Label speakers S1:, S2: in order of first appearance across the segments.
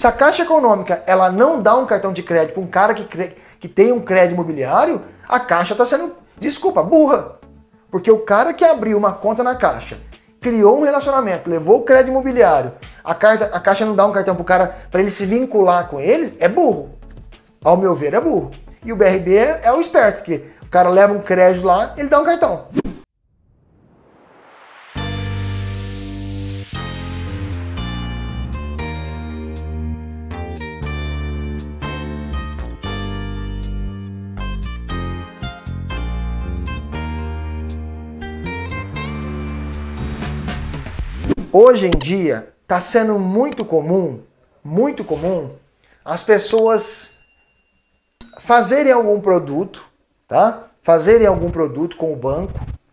S1: Se a Caixa Econômica ela não dá um cartão de crédito para um cara que, cre... que tem um crédito imobiliário, a Caixa está sendo, desculpa, burra. Porque o cara que abriu uma conta na Caixa, criou um relacionamento, levou o crédito imobiliário, a, carta, a Caixa não dá um cartão para o cara para ele se vincular com eles, é burro. Ao meu ver, é burro. E o BRB é, é o esperto, porque o cara leva um crédito lá, ele dá um cartão. Hoje em dia está sendo muito comum, muito comum, as pessoas fazerem algum produto, tá? Fazerem algum produto com o banco,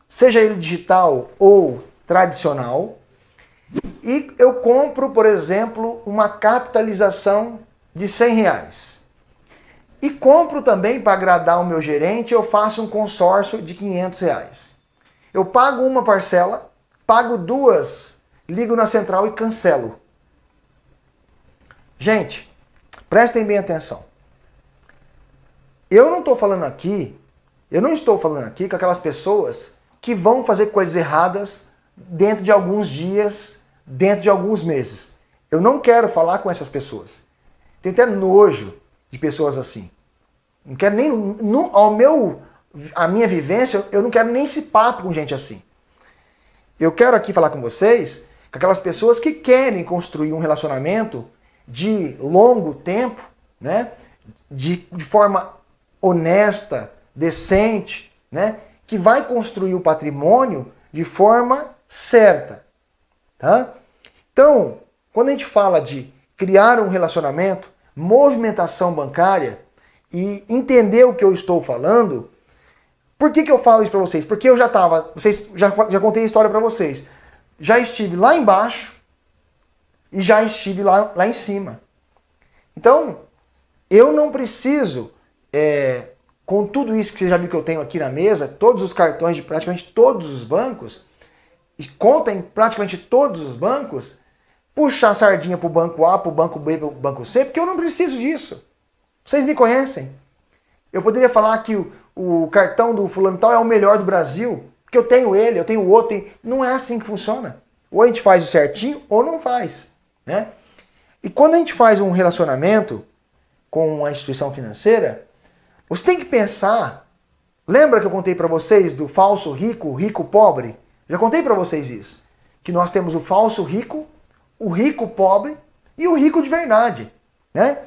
S1: seja ele digital ou tradicional, e eu compro, por exemplo, uma capitalização de 100 reais. E compro também para agradar o meu gerente, eu faço um consórcio de 500 reais. Eu pago uma parcela, pago duas ligo na central e cancelo. Gente, prestem bem atenção. Eu não estou falando aqui, eu não estou falando aqui com aquelas pessoas que vão fazer coisas erradas dentro de alguns dias, dentro de alguns meses. Eu não quero falar com essas pessoas. Tenho até nojo de pessoas assim. Não quero nem no, ao meu a minha vivência, eu não quero nem esse papo com gente assim. Eu quero aqui falar com vocês Aquelas pessoas que querem construir um relacionamento de longo tempo, né? De, de forma honesta, decente, né? Que vai construir o patrimônio de forma certa, tá? Então, quando a gente fala de criar um relacionamento, movimentação bancária e entender o que eu estou falando, por que, que eu falo isso para vocês? Porque eu já estava, vocês já, já contei a história para vocês já estive lá embaixo e já estive lá, lá em cima. Então, eu não preciso, é, com tudo isso que você já viu que eu tenho aqui na mesa, todos os cartões de praticamente todos os bancos, e conta em praticamente todos os bancos, puxar a sardinha para o banco A, para o banco B, para o banco C, porque eu não preciso disso. Vocês me conhecem. Eu poderia falar que o, o cartão do fulano tal é o melhor do Brasil, porque eu tenho ele, eu tenho o outro. Não é assim que funciona. Ou a gente faz o certinho ou não faz. Né? E quando a gente faz um relacionamento com uma instituição financeira, você tem que pensar. Lembra que eu contei para vocês do falso rico, rico pobre? Já contei para vocês isso. Que nós temos o falso rico, o rico pobre e o rico de verdade. Né?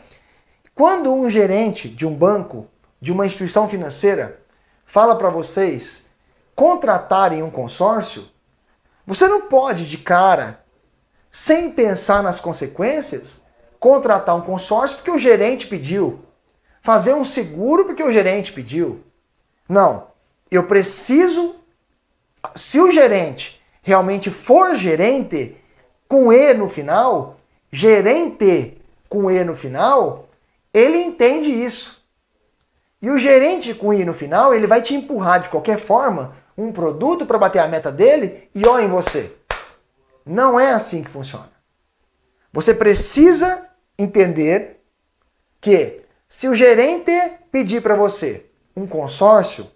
S1: Quando um gerente de um banco, de uma instituição financeira, fala para vocês contratarem um consórcio, você não pode de cara, sem pensar nas consequências, contratar um consórcio porque o gerente pediu, fazer um seguro porque o gerente pediu. Não, eu preciso se o gerente realmente for gerente com e no final, gerente com e no final, ele entende isso. E o gerente com i no final, ele vai te empurrar de qualquer forma um produto para bater a meta dele e ó em você. Não é assim que funciona. Você precisa entender que se o gerente pedir para você um consórcio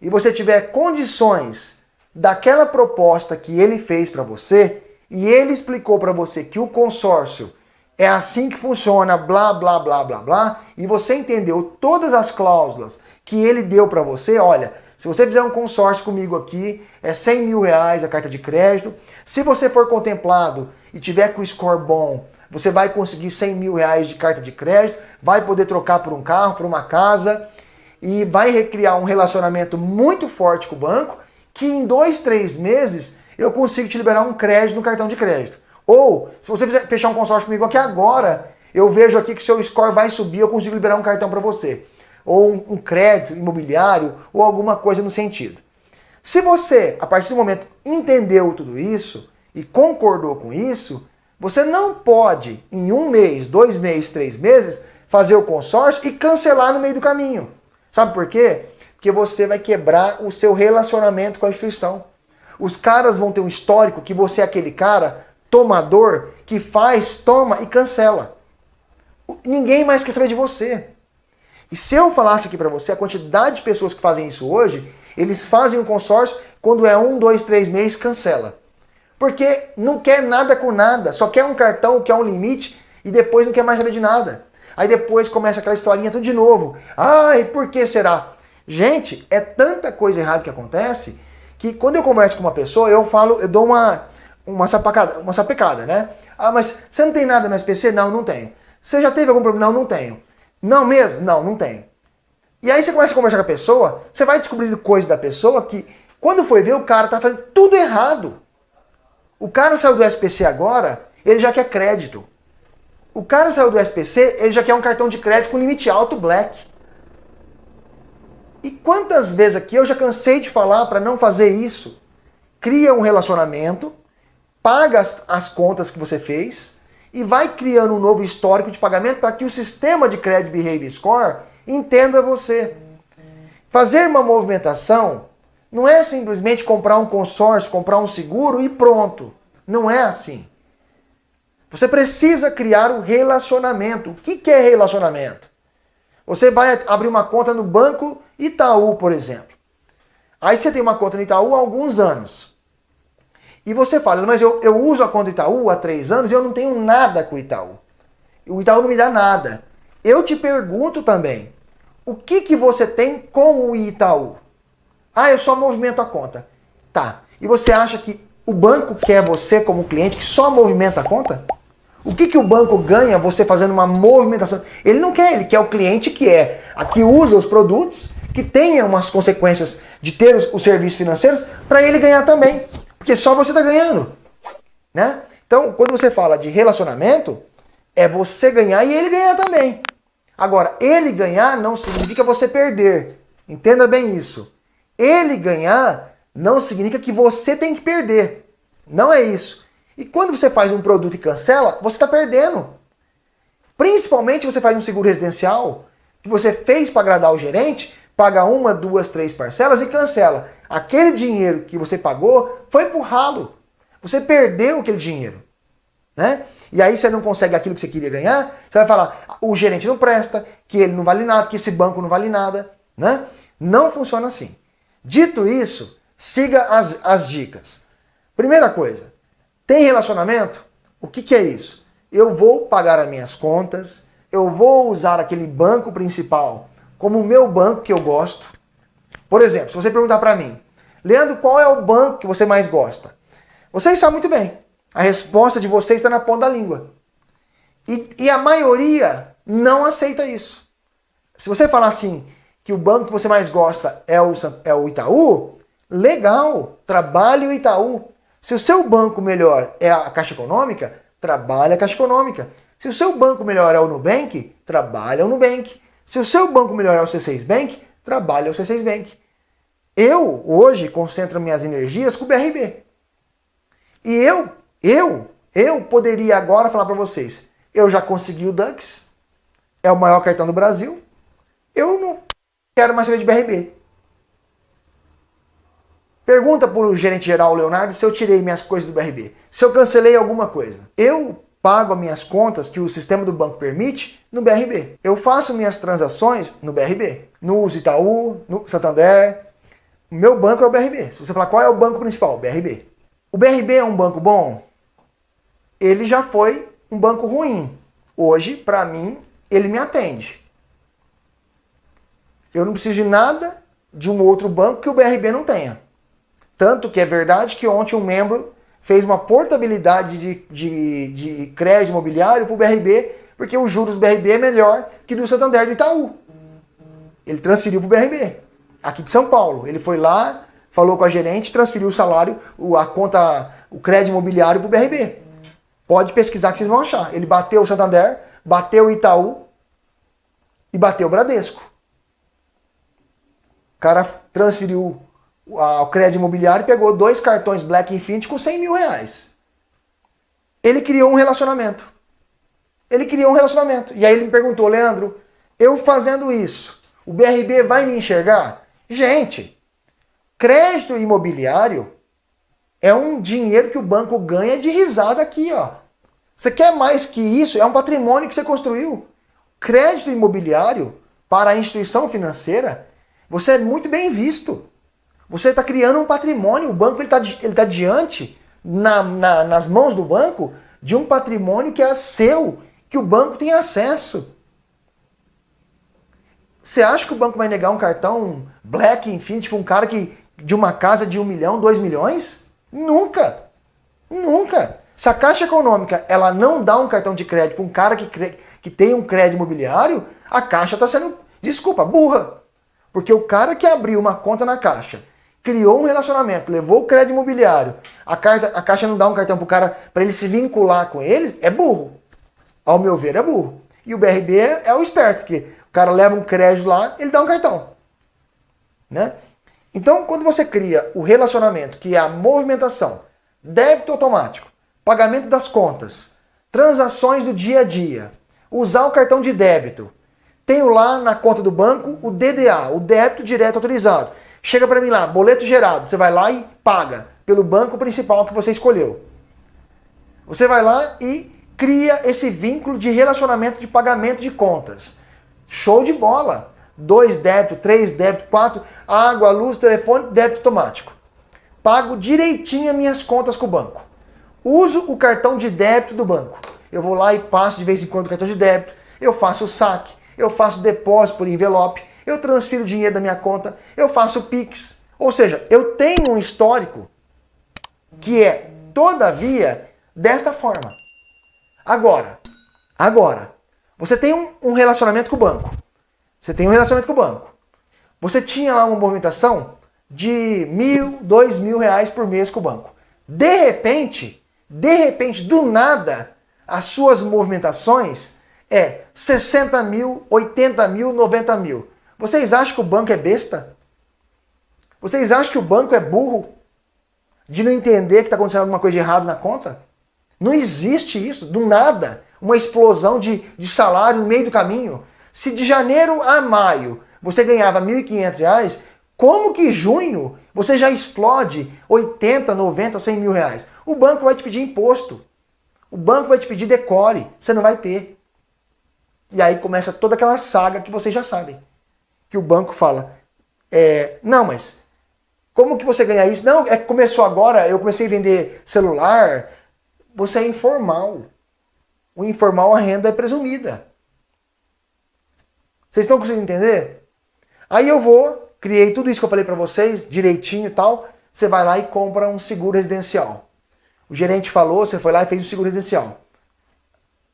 S1: e você tiver condições daquela proposta que ele fez para você e ele explicou para você que o consórcio é assim que funciona, blá blá blá blá blá, e você entendeu todas as cláusulas que ele deu para você, olha, se você fizer um consórcio comigo aqui, é 100 mil reais a carta de crédito. Se você for contemplado e tiver com score bom, você vai conseguir 100 mil reais de carta de crédito, vai poder trocar por um carro, por uma casa e vai recriar um relacionamento muito forte com o banco que em dois, três meses eu consigo te liberar um crédito no cartão de crédito. Ou, se você fechar um consórcio comigo aqui agora, eu vejo aqui que seu score vai subir, eu consigo liberar um cartão para você ou um, crédito imobiliário, ou alguma coisa no sentido. Se você, a partir do momento, entendeu tudo isso e concordou com isso, você não pode, em um mês, dois meses, três meses, fazer o consórcio e cancelar no meio do caminho. Sabe por quê? Porque você vai quebrar o seu relacionamento com a instituição. Os caras vão ter um histórico que você é aquele cara tomador que faz, toma e cancela. Ninguém mais quer saber de você. E se eu falasse aqui para você a quantidade de pessoas que fazem isso hoje, eles fazem um consórcio quando é um, dois, três meses, cancela. Porque não quer nada com nada, só quer um cartão, quer um limite e depois não quer mais saber de nada. Aí depois começa aquela historinha tudo de novo. Ai, por que será? Gente, é tanta coisa errada que acontece que quando eu converso com uma pessoa, eu falo, eu dou uma, uma, sapacada, uma sapecada, né? Ah, mas você não tem nada no SPC? Não, não tenho. Você já teve algum problema? Não, não tenho. Não mesmo? Não, não tem. E aí você começa a conversar com a pessoa, você vai descobrindo coisas da pessoa que, quando foi ver, o cara tá fazendo tudo errado. O cara saiu do SPC agora, ele já quer crédito. O cara saiu do SPC, ele já quer um cartão de crédito com limite alto black. E quantas vezes aqui eu já cansei de falar para não fazer isso? Cria um relacionamento, paga as, as contas que você fez, e vai criando um novo histórico de pagamento para que o sistema de Credit Behavior Score entenda você. Fazer uma movimentação não é simplesmente comprar um consórcio, comprar um seguro e pronto. Não é assim. Você precisa criar o um relacionamento. O que é relacionamento? Você vai abrir uma conta no banco Itaú, por exemplo. Aí você tem uma conta no Itaú há alguns anos. E você fala, mas eu, eu uso a conta Itaú há três anos e eu não tenho nada com o Itaú. O Itaú não me dá nada. Eu te pergunto também, o que, que você tem com o Itaú? Ah, eu só movimento a conta. Tá. E você acha que o banco quer você como cliente que só movimenta a conta? O que, que o banco ganha você fazendo uma movimentação? Ele não quer, ele quer o cliente que é, a que usa os produtos, que tenha umas consequências de ter os, os serviços financeiros, para ele ganhar também. Porque só você está ganhando. Né? Então, quando você fala de relacionamento, é você ganhar e ele ganhar também. Agora, ele ganhar não significa você perder. Entenda bem isso. Ele ganhar não significa que você tem que perder. Não é isso. E quando você faz um produto e cancela, você está perdendo. Principalmente você faz um seguro residencial que você fez para agradar o gerente, paga uma, duas, três parcelas e cancela aquele dinheiro que você pagou foi pro ralo. Você perdeu aquele dinheiro, né? E aí você não consegue aquilo que você queria ganhar, você vai falar, o gerente não presta, que ele não vale nada, que esse banco não vale nada, né? Não funciona assim. Dito isso, siga as, as dicas. Primeira coisa, tem relacionamento? O que, que é isso? Eu vou pagar as minhas contas, eu vou usar aquele banco principal como o meu banco que eu gosto, por exemplo, se você perguntar para mim, Leandro, qual é o banco que você mais gosta? Vocês sabem muito bem. A resposta de vocês está na ponta da língua. E, e, a maioria não aceita isso. Se você falar assim, que o banco que você mais gosta é o, é o Itaú, legal, trabalhe o Itaú. Se o seu banco melhor é a Caixa Econômica, trabalhe a Caixa Econômica. Se o seu banco melhor é o Nubank, trabalhe o Nubank. Se o seu banco melhor é o C6 Bank, trabalha é o C6 Bank. Eu, hoje, concentro minhas energias com o BRB. E eu, eu, eu poderia agora falar para vocês, eu já consegui o DUX, é o maior cartão do Brasil, eu não quero mais saber de BRB. Pergunta para o gerente geral Leonardo se eu tirei minhas coisas do BRB, se eu cancelei alguma coisa. Eu pago as minhas contas que o sistema do banco permite no BRB. Eu faço minhas transações no BRB. No Uso Itaú, no Santander. Meu banco é o BRB. Se você falar qual é o banco principal, BRB. O BRB é um banco bom? Ele já foi um banco ruim. Hoje, para mim, ele me atende. Eu não preciso de nada de um outro banco que o BRB não tenha. Tanto que é verdade que ontem um membro fez uma portabilidade de, de, de crédito imobiliário para o BRB porque o juros do BRB é melhor que do Santander do Itaú. Ele transferiu para o BRB, aqui de São Paulo. Ele foi lá, falou com a gerente, transferiu o salário, a conta, o crédito imobiliário para o BRB. Pode pesquisar que vocês vão achar. Ele bateu o Santander, bateu o Itaú e bateu o Bradesco. O cara transferiu o crédito imobiliário e pegou dois cartões Black Infinity com 100 mil reais. Ele criou um relacionamento ele criou um relacionamento. E aí ele me perguntou, Leandro, eu fazendo isso, o BRB vai me enxergar? Gente, crédito imobiliário é um dinheiro que o banco ganha de risada aqui, ó. Você quer mais que isso? É um patrimônio que você construiu. Crédito imobiliário para a instituição financeira, você é muito bem visto. Você está criando um patrimônio. O banco está ele, tá ele tá diante, na, na, nas mãos do banco, de um patrimônio que é seu que o banco tem acesso. Você acha que o banco vai negar um cartão black, enfim, tipo um cara que de uma casa de um milhão, dois milhões? Nunca! Nunca! Se a Caixa Econômica ela não dá um cartão de crédito para um cara que, que tem um crédito imobiliário, a Caixa está sendo, desculpa, burra. Porque o cara que abriu uma conta na Caixa, criou um relacionamento, levou o crédito imobiliário, a, carta, a Caixa não dá um cartão para o cara para ele se vincular com eles, é burro ao meu ver, é burro. E o BRB é, é, o esperto, porque o cara leva um crédito lá, ele dá um cartão. Né? Então, quando você cria o relacionamento, que é a movimentação, débito automático, pagamento das contas, transações do dia a dia, usar o cartão de débito, tenho lá na conta do banco o DDA, o débito direto autorizado. Chega para mim lá, boleto gerado, você vai lá e paga pelo banco principal que você escolheu. Você vai lá e cria esse vínculo de relacionamento de pagamento de contas. Show de bola! Dois débito, três débito, quatro, água, luz, telefone, débito automático. Pago direitinho as minhas contas com o banco. Uso o cartão de débito do banco. Eu vou lá e passo de vez em quando o cartão de débito, eu faço o saque, eu faço depósito por envelope, eu transfiro dinheiro da minha conta, eu faço Pix. Ou seja, eu tenho um histórico que é, todavia, desta forma. Agora, agora, você tem um, um relacionamento com o banco. Você tem um relacionamento com o banco. Você tinha lá uma movimentação de mil, dois mil reais por mês com o banco. De repente, de repente, do nada, as suas movimentações é 60 mil, 80 mil, 90 mil. Vocês acham que o banco é besta? Vocês acham que o banco é burro de não entender que está acontecendo alguma coisa de errado na conta? Não existe isso, do nada, uma explosão de, de salário no meio do caminho. Se de janeiro a maio você ganhava R$ 1.500, como que junho você já explode 80, 90, 100 mil reais? O banco vai te pedir imposto. O banco vai te pedir decore. Você não vai ter. E aí começa toda aquela saga que vocês já sabem. Que o banco fala, é, não, mas como que você ganha isso? Não, é que começou agora, eu comecei a vender celular, você é informal. O informal, a renda é presumida. Vocês estão conseguindo entender? Aí eu vou, criei tudo isso que eu falei para vocês, direitinho e tal. Você vai lá e compra um seguro residencial. O gerente falou, você foi lá e fez o seguro residencial.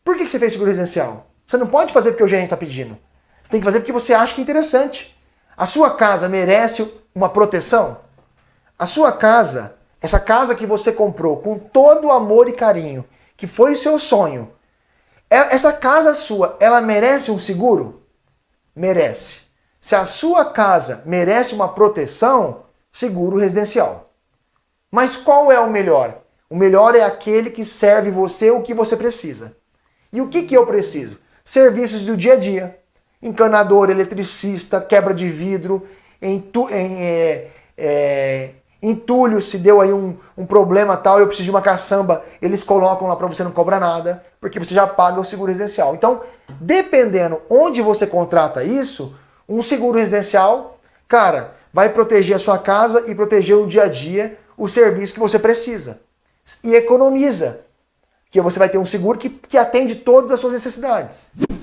S1: Por que, que você fez seguro residencial? Você não pode fazer porque o gerente está pedindo. Você tem que fazer porque você acha que é interessante. A sua casa merece uma proteção? A sua casa essa casa que você comprou com todo o amor e carinho, que foi o seu sonho, é, essa casa sua, ela merece um seguro? Merece. Se a sua casa merece uma proteção, seguro residencial. Mas qual é o melhor? O melhor é aquele que serve você o que você precisa. E o que, que eu preciso? Serviços do dia a dia. Encanador, eletricista, quebra de vidro, em, tu, em é, é, entulho, se deu aí um, um problema tal, eu preciso de uma caçamba, eles colocam lá para você não cobrar nada, porque você já paga o seguro residencial. Então, dependendo onde você contrata isso, um seguro residencial, cara, vai proteger a sua casa e proteger o dia a dia, o serviço que você precisa. E economiza, que você vai ter um seguro que, que atende todas as suas necessidades.